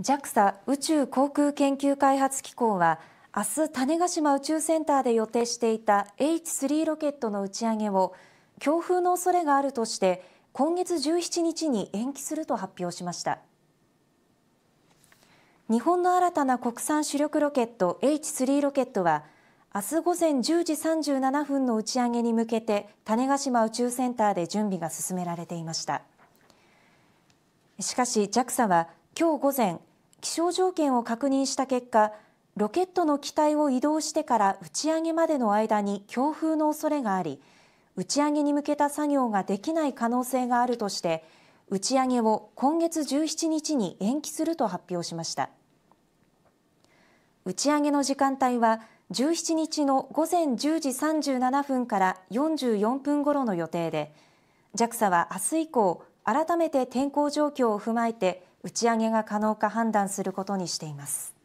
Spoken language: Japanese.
JAXA 宇宙航空研究開発機構は明日種子島宇宙センターで予定していた H3 ロケットの打ち上げを強風の恐れがあるとして今月17日に延期すると発表しました日本の新たな国産主力ロケット H3 ロケットは明日午前10時37分の打ち上げに向けて種子島宇宙センターで準備が進められていましたしかし JAXA は今日午前気象条件を確認した結果ロケットの機体を移動してから打ち上げまでの間に強風の恐れがあり打ち上げに向けた作業ができない可能性があるとして打ち上げを今月17日に延期すると発表しました打ち上げの時間帯は17日の午前10時37分から44分頃の予定で JAXA は明日以降改めて天候状況を踏まえて打ち上げが可能か判断することにしています。